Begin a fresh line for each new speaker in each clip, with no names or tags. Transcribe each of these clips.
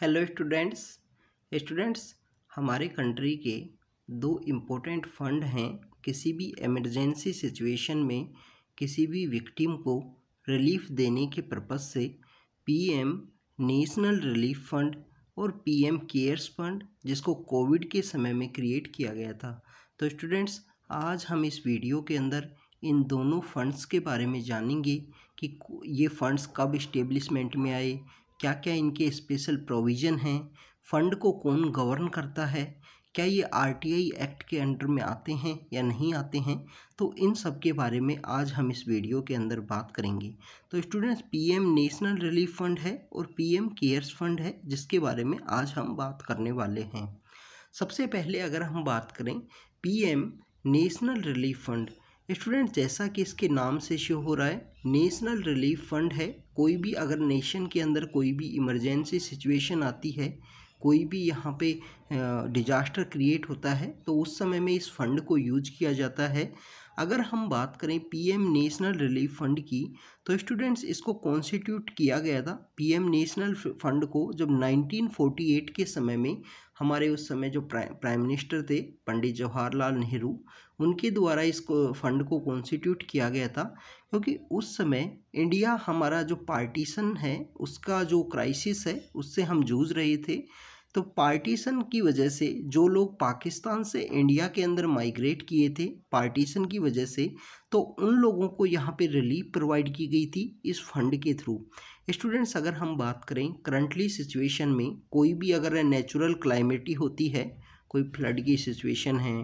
hello students students हमारे country के दो इम्पोर्टेंट फंड हैं किसी भी एमरजेंसी सिचुएशन में किसी भी विक्टिम को रिलीफ देने के पर्पज़ से पीएम नेशनल रिलीफ फंड और पीएम केयर्स फंड जिसको कोविड के समय में क्रिएट किया गया था तो स्टूडेंट्स आज हम इस वीडियो के अंदर इन दोनों फंड्स के बारे में जानेंगे कि ये फंड्स कब इस्टेब्लिशमेंट में आए क्या क्या इनके स्पेशल प्रोविज़न हैं फंड को कौन गवर्न करता है क्या ये आरटीआई एक्ट के अंडर में आते हैं या नहीं आते हैं तो इन सब के बारे में आज हम इस वीडियो के अंदर बात करेंगे तो students PM national relief fund है और पीएम केयर्स फंड है जिसके बारे में आज हम बात करने वाले हैं सबसे पहले अगर हम बात करें PM national relief fund student जैसा कि इसके नाम से शो हो रहा है नेशनल रिलीफ फंड है कोई भी अगर नेशन के अंदर कोई भी इमरजेंसी सिचुएशन आती है कोई भी यहाँ पे डिजास्टर क्रिएट होता है तो उस समय में इस फंड को यूज किया जाता है अगर हम बात करें पीएम नेशनल रिलीफ फंड की तो स्टूडेंट्स इसको कॉन्स्टिट्यूट किया गया था पीएम नेशनल फंड को जब 1948 के समय में हमारे उस समय जो प्राइम मिनिस्टर थे पंडित जवाहरलाल नेहरू उनके द्वारा इस फंड को कॉन्स्टिट्यूट किया गया था क्योंकि उस समय इंडिया हमारा जो पार्टीशन है उसका जो क्राइसिस है उससे हम जूझ रहे थे तो पार्टीशन की वजह से जो लोग पाकिस्तान से इंडिया के अंदर माइग्रेट किए थे पार्टीशन की वजह से तो उन लोगों को यहाँ पे रिलीफ प्रोवाइड की गई थी इस फंड के थ्रू स्टूडेंट्स अगर हम बात करें करंटली सिचुएशन में कोई भी अगर नेचुरल क्लाइमेटी होती है कोई फ्लड की सिचुएशन है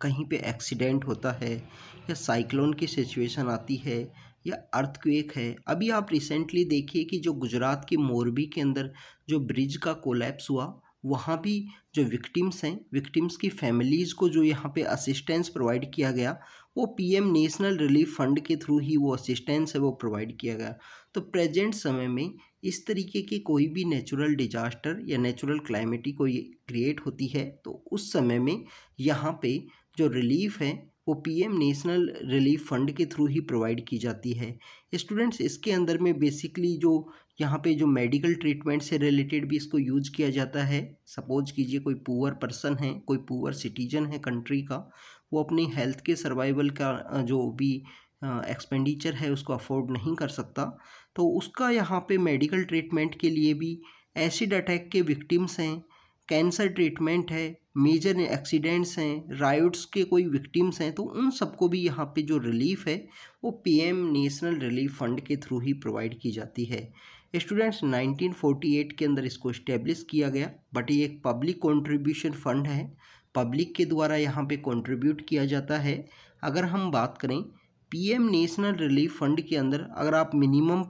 कहीं पे एक्सीडेंट होता है या साइक्लोन की सिचुएशन आती है या अर्थक्वेक है अभी आप रिसेंटली देखिए कि जो गुजरात के मोरबी के अंदर जो ब्रिज का कोलैप्स हुआ वहाँ भी जो विक्टिम्स हैं विक्टिम्स की फैमिलीज़ को जो यहाँ पे असिस्टेंस प्रोवाइड किया गया वो पीएम नेशनल रिलीफ फंड के थ्रू ही वो असिस्टेंस है वो प्रोवाइड किया गया तो प्रेजेंट समय में इस तरीके के कोई भी नेचुरल डिजास्टर या नेचुरल क्लाइमेटी कोई क्रिएट होती है तो उस समय में यहाँ पे जो रिलीफ है वो पीएम नेशनल रिलीफ फंड के थ्रू ही प्रोवाइड की जाती है स्टूडेंट्स इसके अंदर में बेसिकली जो यहाँ पे जो मेडिकल ट्रीटमेंट से रिलेटेड भी इसको यूज किया जाता है सपोज कीजिए कोई पुअर पर्सन है कोई पुअर सिटीजन है कंट्री का वो अपनी हेल्थ के सर्वाइवल का जो भी एक्सपेंडिचर है उसको अफोर्ड नहीं कर सकता तो उसका यहाँ पे मेडिकल ट्रीटमेंट के लिए भी एसिड अटैक के विक्टिम्स हैं कैंसर ट्रीटमेंट है मेजर एक्सीडेंट्स हैं राइट्स के कोई विक्टिम्स हैं तो उन सबको भी यहाँ पे जो रिलीफ है वो पीएम नेशनल रिलीफ फंड के थ्रू ही प्रोवाइड की जाती है स्टूडेंट्स 1948 के अंदर इसको इस्टेब्लिश किया गया बट ये एक पब्लिक कंट्रीब्यूशन फंड है पब्लिक के द्वारा यहाँ पे कंट्रीब्यूट किया जाता है अगर हम बात करें पीएम नेशनल रिलीफ फंड के अंदर अगर आप मिनिमम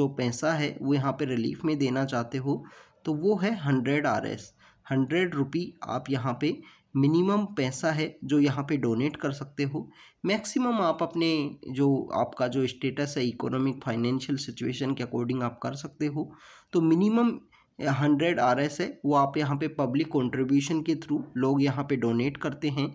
जो पैसा है वो यहाँ पे रिलीफ में देना चाहते हो तो वो है hundred R S hundred rupee आप यहाँ पे मिनिमम पैसा है जो यहाँ पे डोनेट कर सकते हो मैक्सिमम आप अपने जो आपका जो स्टेटस है इकोनॉमिक फाइनेंशियल सिचुएशन के अकॉर्डिंग आप कर सकते हो तो मिनिमम हंड्रेड आर एस है वो आप यहाँ पे पब्लिक कंट्रीब्यूशन के थ्रू लोग यहाँ पे डोनेट करते हैं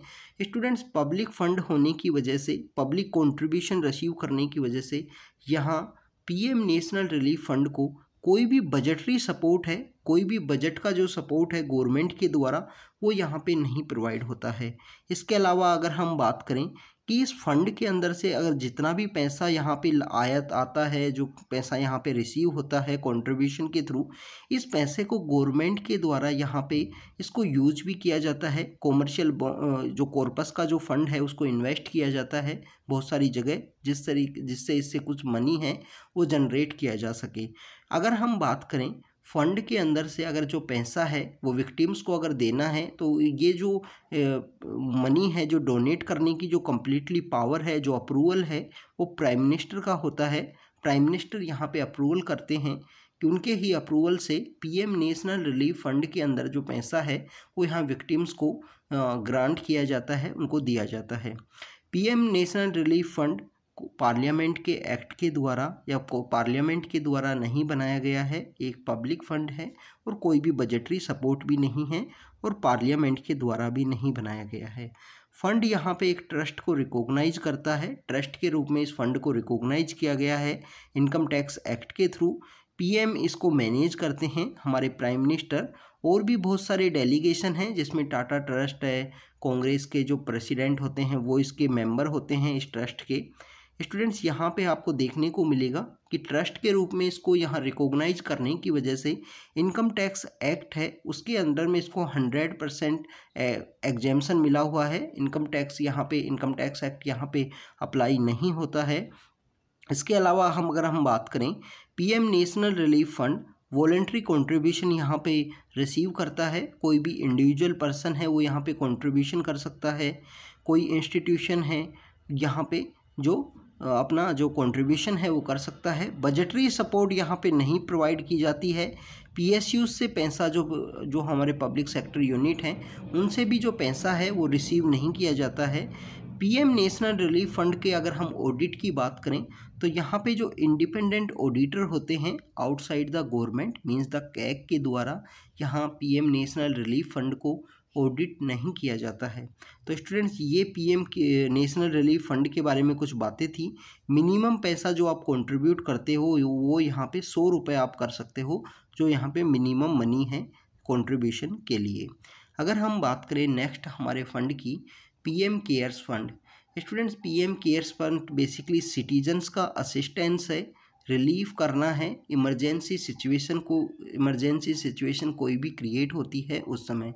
स्टूडेंट्स पब्लिक फंड होने की वजह से पब्लिक कंट्रीब्यूशन रिसीव करने की वजह से यहाँ पीएम नेशनल रिलीफ फंड को कोई भी बजटरी सपोर्ट है कोई भी बजट का जो सपोर्ट है गवर्नमेंट के द्वारा वो यहाँ पे नहीं प्रोवाइड होता है इसके अलावा अगर हम बात करें कि इस फंड के अंदर से अगर जितना भी पैसा यहाँ पे आयत आता है जो पैसा यहाँ पे रिसीव होता है कंट्रीब्यूशन के थ्रू इस पैसे को गवर्नमेंट के द्वारा यहाँ पे इसको यूज भी किया जाता है कॉमर्शियल जो कॉर्पस का जो फंड है उसको इन्वेस्ट किया जाता है बहुत सारी जगह जिस तरीके जिससे इससे कुछ मनी है वो जनरेट किया जा सके अगर हम बात करें फंड के अंदर से अगर जो पैसा है वो विक्टिम्स को अगर देना है तो ये जो मनी है जो डोनेट करने की जो कम्प्लीटली पावर है जो अप्रूवल है वो प्राइम मिनिस्टर का होता है प्राइम मिनिस्टर यहाँ पे अप्रूवल करते हैं कि उनके ही अप्रूवल से पीएम नेशनल रिलीफ फंड के अंदर जो पैसा है वो यहाँ विक्टिम्स को ग्रांट किया जाता है उनको दिया जाता है PM national relief fund parliament के एक्ट के द्वारा या पार्लियामेंट के द्वारा नहीं बनाया गया है एक पब्लिक फंड है और कोई भी बजटरी सपोर्ट भी नहीं है और पार्लियामेंट के द्वारा भी नहीं बनाया गया है फंड यहाँ पे एक ट्रस्ट को रिकॉग्नाइज करता है ट्रस्ट के रूप में इस फंड को रिकॉग्नाइज किया गया है इनकम टैक्स एक्ट के थ्रू पीएम इसको मैनेज करते हैं हमारे प्राइम मिनिस्टर और भी बहुत सारे डेलीगेशन हैं जिसमें टाटा ट्रस्ट है कांग्रेस के जो प्रेसिडेंट होते हैं वो इसके मेंबर होते हैं इस ट्रस्ट के स्टूडेंट्स यहाँ पे आपको देखने को मिलेगा कि ट्रस्ट के रूप में इसको यहाँ रिकॉग्नाइज करने की वजह से इनकम टैक्स एक्ट है उसके अंदर में इसको हंड्रेड परसेंट एग्जेम्सन मिला हुआ है इनकम टैक्स यहाँ पे इनकम टैक्स एक्ट यहाँ पे अप्लाई नहीं होता है इसके अलावा हम अगर हम बात करें PM national relief fund voluntary contribution यहाँ पे रिसीव करता है कोई भी इंडिविजुअल पर्सन है वो यहाँ पे कॉन्ट्रीब्यूशन कर सकता है कोई इंस्टीट्यूशन है यहाँ पे जो अपना जो कंट्रीब्यूशन है वो कर सकता है बजटरी सपोर्ट यहाँ पे नहीं प्रोवाइड की जाती है पीएसयू से पैसा जो जो हमारे पब्लिक सेक्टर यूनिट हैं उनसे भी जो पैसा है वो रिसीव नहीं किया जाता है पीएम नेशनल रिलीफ फंड के अगर हम ऑडिट की बात करें तो यहाँ पे जो इंडिपेंडेंट ऑडिटर होते हैं outside the government means the CAG के द्वारा यहाँ एम नेशनल रिलीफ फंड को ऑडिट नहीं किया जाता है तो स्टूडेंट्स ये पीएम के नेशनल रिलीफ फंड के बारे में कुछ बातें थी मिनिमम पैसा जो आप कंट्रीब्यूट करते हो वो यहाँ पे सौ रुपये आप कर सकते हो जो यहाँ पे मिनिमम मनी है कंट्रीब्यूशन के लिए अगर हम बात करें नेक्स्ट हमारे फंड की PM cares fund students P CARES fund basically citizens का असिस्टेंस है रिलीफ करना है इमरजेंसी सिचुएशन को इमरजेंसी सिचुएशन कोई भी क्रिएट होती है उस समय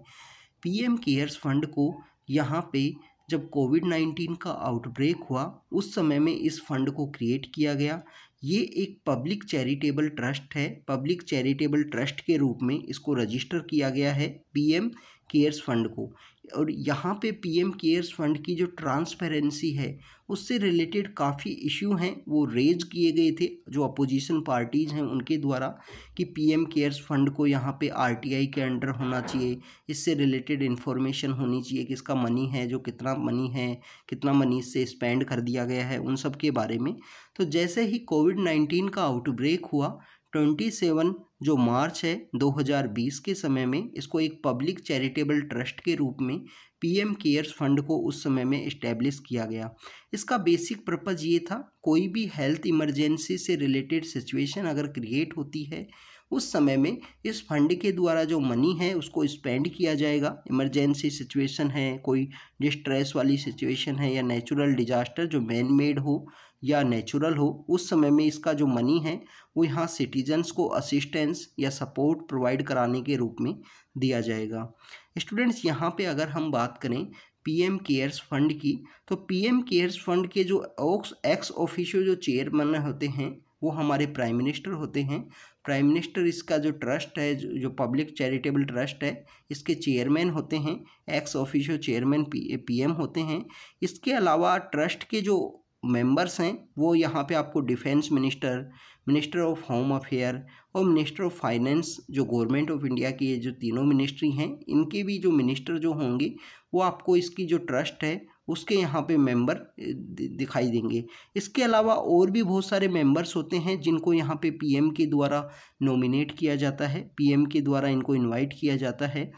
पीएम केयर्स फंड को यहाँ पे जब कोविड नाइन्टीन का आउटब्रेक हुआ उस समय में इस फंड को क्रिएट किया गया ये एक पब्लिक चैरिटेबल ट्रस्ट है पब्लिक चैरिटेबल ट्रस्ट के रूप में इसको रजिस्टर किया गया है पीएम केयर्स फंड को और यहाँ पे पीएम केयर्स फंड की जो ट्रांसपेरेंसी है उससे रिलेटेड काफ़ी इश्यू हैं वो रेज किए गए थे जो अपोजिशन पार्टीज़ हैं उनके द्वारा कि पीएम केयर्स फंड को यहाँ पे आरटीआई के अंडर होना चाहिए इससे रिलेटेड इन्फॉर्मेशन होनी चाहिए कि इसका मनी है जो कितना मनी है कितना मनी इससे स्पेंड कर दिया गया है उन सब के बारे में तो जैसे ही कोविड नाइन्टीन का आउटब्रेक हुआ ट्वेंटी सेवन जो मार्च है 2020 के समय में इसको एक पब्लिक चैरिटेबल ट्रस्ट के रूप में पीएम केयर्स फंड को उस समय में इस्टेब्लिश किया गया इसका बेसिक पर्पज़ ये था कोई भी हेल्थ इमरजेंसी से रिलेटेड सिचुएशन अगर क्रिएट होती है उस समय में इस फंड के द्वारा जो मनी है उसको स्पेंड किया जाएगा इमरजेंसी सिचुएशन है कोई डिस्ट्रेस वाली सिचुएशन है या नेचुरल डिजास्टर जो मैन मेड हो या नेचुरल हो उस समय में इसका जो मनी है वो यहाँ सिटीजन्स को असिस्टेंस या सपोर्ट प्रोवाइड कराने के रूप में दिया जाएगा स्टूडेंट्स यहाँ पे अगर हम बात करें पीएम केयर्स फंड की तो पीएम केयर्स फंड के जो ऑक्स एक्स ऑफिशियल जो चेयरमैन होते हैं वो हमारे प्राइम मिनिस्टर होते हैं प्राइम मिनिस्टर इसका जो ट्रस्ट है जो, जो पब्लिक चैरिटेबल ट्रस्ट है इसके चेयरमैन होते हैं ex official chairman P PM होते हैं इसके अलावा ट्रस्ट के जो मेंबर्स हैं वो यहाँ पे आपको defence minister minister of home affair और मिनिस्टर ऑफ फाइनेंस जो गवर्नमेंट ऑफ इंडिया की ये जो तीनों मिनिस्ट्री हैं इनके भी जो मिनिस्टर जो होंगे वो आपको इसकी जो ट्रस्ट है उसके यहाँ पे मेंबर दिखाई देंगे इसके अलावा और भी बहुत सारे मेंबर्स होते हैं जिनको यहाँ पे पीएम के द्वारा नॉमिनेट किया जाता है पीएम के द्वारा इनको इनवाइट किया जाता है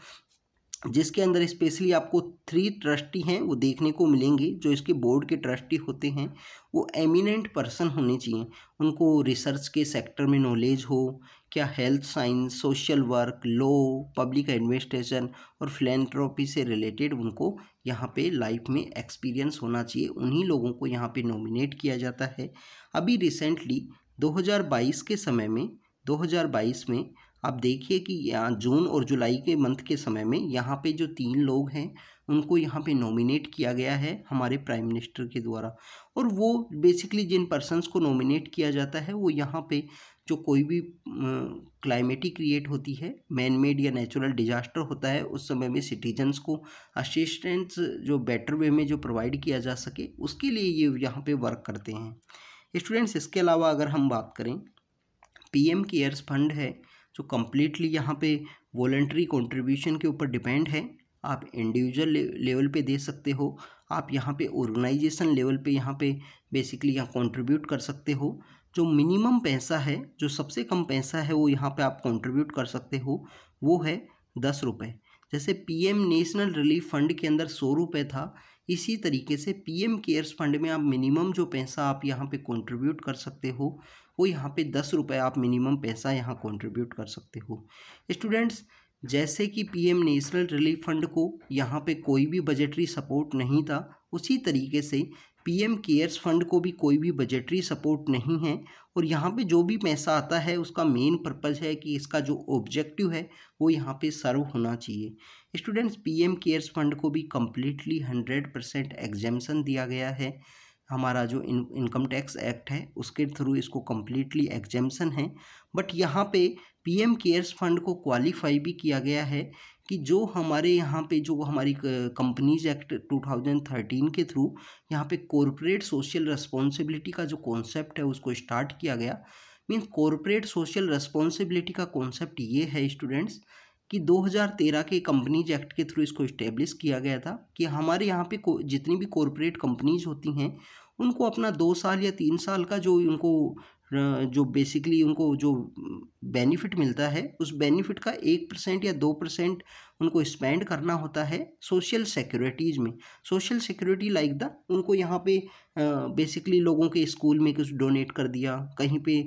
जिसके अंदर स्पेशली आपको थ्री ट्रस्टी हैं वो देखने को मिलेंगे जो इसके बोर्ड के ट्रस्टी होते हैं वो एमिनेंट पर्सन होने चाहिए उनको रिसर्च के सेक्टर में नॉलेज हो क्या health science social work law public administration और फ्लैंथ्रोपी से रिलेटेड उनको यहाँ पे लाइफ में एक्सपीरियंस होना चाहिए उन्हीं लोगों को यहाँ पर नॉमिनेट किया जाता है अभी रिसेंटली दो के समय में दो में आप देखिए कि यहाँ जून और जुलाई के मंथ के समय में यहाँ पे जो तीन लोग हैं उनको यहाँ पे नॉमिनेट किया गया है हमारे प्राइम मिनिस्टर के द्वारा और वो बेसिकली जिन पर्सनस को नॉमिनेट किया जाता है वो यहाँ पे जो कोई भी क्लाइमेटिक क्रिएट होती है मैन मेड या नेचुरल डिजास्टर होता है उस समय में सिटीजन्स को असिस्टेंस जो बेटर वे में जो प्रोवाइड किया जा सके उसके लिए ये यहाँ पर वर्क करते हैं स्टूडेंट्स इसके अलावा अगर हम बात करें एम केयर्स फंड है जो कम्प्लीटली यहाँ पे वॉलेंट्री कंट्रीब्यूशन के ऊपर डिपेंड है आप इंडिविजुअल लेवल पे दे सकते हो आप यहाँ पे ऑर्गेनाइजेशन लेवल पे यहाँ पे बेसिकली यहाँ कंट्रीब्यूट कर सकते हो जो मिनिमम पैसा है जो सबसे कम पैसा है वो यहाँ पे आप कंट्रीब्यूट कर सकते हो वो है दस रुपये जैसे पी नेशनल रिलीफ फंड के अंदर सौ रुपये था इसी तरीके से पीएम केयर्स फंड में आप मिनिमम जो पैसा आप यहाँ पे कंट्रीब्यूट कर सकते हो वो यहाँ पे दस रुपये आप मिनिमम पैसा यहाँ कंट्रीब्यूट कर सकते हो स्टूडेंट्स जैसे कि पीएम नेशनल रिलीफ फंड को यहाँ पे कोई भी बजटरी सपोर्ट नहीं था उसी तरीके से पीएम केयर्स फंड को भी कोई भी बजटरी सपोर्ट नहीं है और यहाँ पे जो भी पैसा आता है उसका मेन पर्पज़ है कि इसका जो ऑब्जेक्टिव है वो यहाँ पे सर्व होना चाहिए स्टूडेंट्स पीएम केयर्स फंड को भी कम्प्लीटली हंड्रेड परसेंट एग्जेम्सन दिया गया है हमारा जो इन इनकम टैक्स एक्ट है उसके थ्रू इसको कम्प्लीटली एग्जेम्सन है बट यहाँ पे पीएम केयर्स फंड को क्वालिफाई भी किया गया है कि जो हमारे यहाँ पे जो हमारी कंपनीज एक्ट 2013 के थ्रू यहाँ पे कॉरपोरेट सोशल रिस्पॉन्सिबिलिटी का जो कॉन्सेप्ट है उसको स्टार्ट किया गया मीन कॉरपोरेट सोशल रिस्पॉन्सिबिलिटी का कॉन्सेप्ट ये है स्टूडेंट्स कि 2013 के कंपनीज एक्ट के थ्रू इसको इस्टेब्लिश किया गया था कि हमारे यहाँ पे जितनी भी कॉरपोरेट कंपनीज होती हैं उनको अपना दो साल या तीन साल का जो उनको जो बेसिकली उनको जो बेनिफिट मिलता है उस बेनिफिट का एक परसेंट या दो परसेंट उनको स्पेंड करना होता है सोशल सिक्योरिटीज़ में सोशल सिक्योरिटी लाइक द उनको यहाँ पे बेसिकली लोगों के स्कूल में कुछ डोनेट कर दिया कहीं पे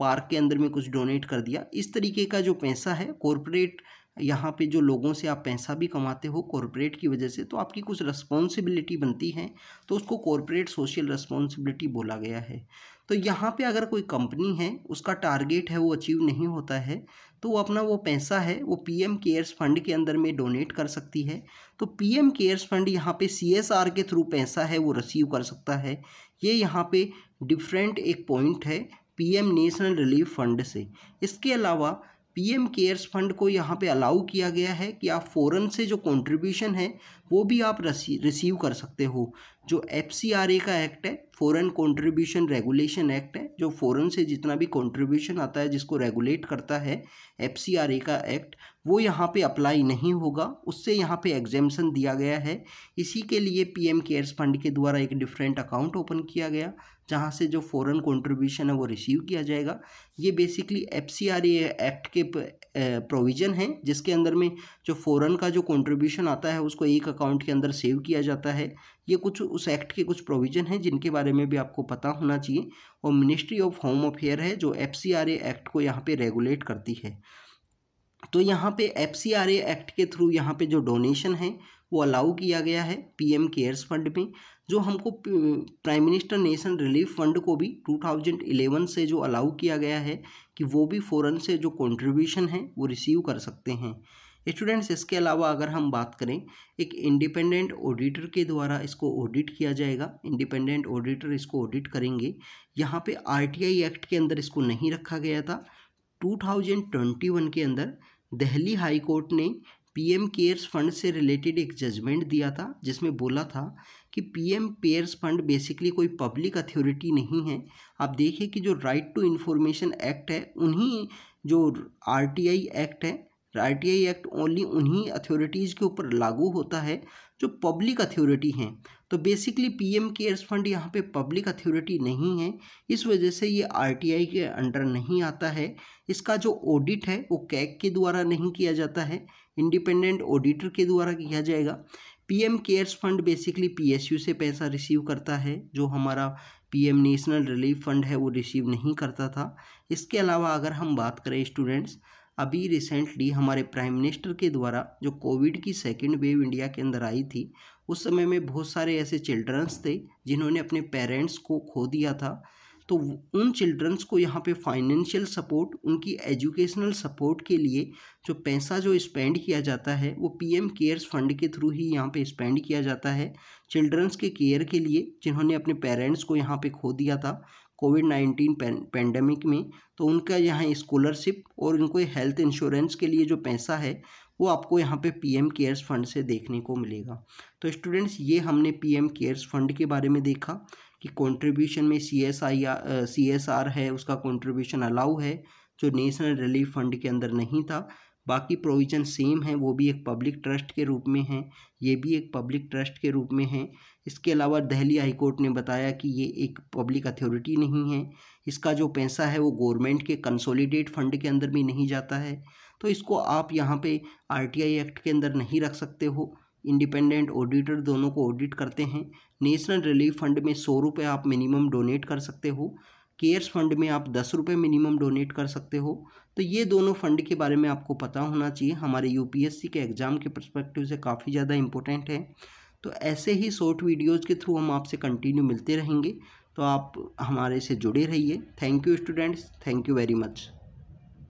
पार्क के अंदर में कुछ डोनेट कर दिया इस तरीके का जो पैसा है कॉरपोरेट यहाँ पे जो लोगों से आप पैसा भी कमाते हो कॉरपोरेट की वजह से तो आपकी कुछ रिस्पॉन्सिबिलिटी बनती है तो उसको कॉरपोरेट सोशल रिस्पॉन्सिबिलिटी बोला गया है तो यहाँ पे अगर कोई कंपनी है उसका टारगेट है वो अचीव नहीं होता है तो वो अपना वो पैसा है वो पीएम केयर्स फंड के अंदर में डोनेट कर सकती है तो पीएम केयर्स फंड यहाँ पे सीएसआर के थ्रू पैसा है वो रिसीव कर सकता है ये यहाँ पे डिफरेंट एक पॉइंट है पीएम नेशनल रिलीफ फंड से इसके अलावा पीएम केयर्स फंड को यहाँ पे अलाउ किया गया है कि आप फ़ौरन से जो कंट्रीब्यूशन है वो भी आप रिसीव कर सकते हो जो एफ का एक्ट है फ़ौरन कंट्रीब्यूशन रेगुलेशन एक्ट जो फ़ोरन से जितना भी कंट्रीब्यूशन आता है जिसको रेगुलेट करता है एफ का एक्ट वो यहाँ पे अप्लाई नहीं होगा उससे यहाँ पे एग्जेम्सन दिया गया है इसी के लिए पीएम केयर्स फंड के द्वारा एक डिफरेंट अकाउंट ओपन किया गया जहाँ से जो फॉरेन कंट्रीब्यूशन है वो रिसीव किया जाएगा ये बेसिकली एफ एक्ट के प्रोविज़न है जिसके अंदर में जो फॉरेन का जो कंट्रीब्यूशन आता है उसको एक अकाउंट के अंदर सेव किया जाता है ये कुछ उस एक्ट के कुछ प्रोविज़न हैं जिनके बारे में भी आपको पता होना चाहिए और मिनिस्ट्री ऑफ होम अफेयर है जो एफ एक्ट को यहाँ पर रेगुलेट करती है तो यहाँ पे एफ एक्ट के थ्रू यहाँ पे जो डोनेशन है वो अलाउ किया गया है पीएम केयर्स फंड में जो हमको prime minister nation relief fund को भी 2011 से जो अलाउ किया गया है कि वो भी फ़ौरन से जो कंट्रीब्यूशन है वो रिसीव कर सकते हैं स्टूडेंट्स इसके अलावा अगर हम बात करें एक इंडिपेंडेंट ऑडिटर के द्वारा इसको ऑडिट किया जाएगा इंडिपेंडेंट ऑडिटर इसको ऑडिट करेंगे यहाँ पे आरटीआई एक्ट के अंदर इसको नहीं रखा गया था 2021 के अंदर दिल्ली हाई कोर्ट ने पीएम केयर्स फंड से रिलेटेड एक जजमेंट दिया था जिसमें बोला था कि पीएम केयर्स फंड बेसिकली कोई पब्लिक अथॉरिटी नहीं है आप देखिए कि जो राइट टू इन्फॉर्मेशन एक्ट है उन्हीं जो आरटीआई एक्ट है आरटीआई एक्ट ओनली उन्हीं अथॉरिटीज़ के ऊपर लागू होता है जो पब्लिक अथॉरिटी हैं तो बेसिकली पीएम केयर्स फंड यहाँ पे पब्लिक अथॉरिटी नहीं है इस वजह से ये आरटीआई के अंडर नहीं आता है इसका जो ऑडिट है वो कैक के द्वारा नहीं किया जाता है इंडिपेंडेंट ऑडिटर के द्वारा किया जाएगा PM cares fund basically PSU से पैसा रिसीव करता है जो हमारा पीएम नेशनल रिलीफ फंड है वो रिसीव नहीं करता था इसके अलावा अगर हम बात करें स्टूडेंट्स अभी रिसेंटली हमारे प्राइम मिनिस्टर के द्वारा जो कोविड की सेकेंड वेव इंडिया के अंदर आई थी उस समय में बहुत सारे ऐसे चिल्ड्रंस थे जिन्होंने अपने पेरेंट्स को खो दिया था तो उन चिल्ड्रंस को यहाँ पे फाइनेंशियल सपोर्ट उनकी एजुकेशनल सपोर्ट के लिए जो पैसा जो स्पेंड किया जाता है वो पीएम केयर्स फंड के थ्रू ही यहाँ पे स्पेंड किया जाता है चिल्ड्रंस के केयर के लिए जिन्होंने अपने पेरेंट्स को यहाँ पे खो दिया था कोविड नाइन्टीन पेंडेमिक में तो उनका यहाँ स्कॉलरशिप और उनको हेल्थ इंश्योरेंस के लिए जो पैसा है वो आपको यहाँ पे पीएम केयर्स फंड से देखने को मिलेगा तो स्टूडेंट्स ये हमने पीएम केयर्स फंड के बारे में देखा कि कंट्रीब्यूशन में C S I C S R है उसका कंट्रीब्यूशन अलाउ है जो नेशनल रिलीफ फंड के अंदर नहीं था बाकी प्रोविज़न सेम है वो भी एक पब्लिक ट्रस्ट के रूप में है ये भी एक पब्लिक ट्रस्ट के रूप में है इसके अलावा दिल्ली हाईकोर्ट ने बताया कि ये एक पब्लिक अथॉरिटी नहीं है इसका जो पैसा है वो गवर्नमेंट के कंसोलिडेट फंड के अंदर भी नहीं जाता है तो इसको आप यहाँ पे आरटीआई एक्ट के अंदर नहीं रख सकते हो इंडिपेंडेंट ऑडिटर दोनों को ऑडिट करते हैं नेशनल रिलीफ फंड में सौ रुपये आप मिनिमम डोनेट कर सकते हो केयर्स फंड में आप दस रुपये मिनिमम डोनेट कर सकते हो तो ये दोनों फंड के बारे में आपको पता होना चाहिए हमारे यूपीएससी के एग्ज़ाम के परस्पेक्टिव से काफ़ी ज़्यादा इंपॉर्टेंट है तो ऐसे ही शॉर्ट वीडियोज़ के थ्रू हम आपसे कंटिन्यू मिलते रहेंगे तो आप हमारे से जुड़े रहिए thank you students thank you very much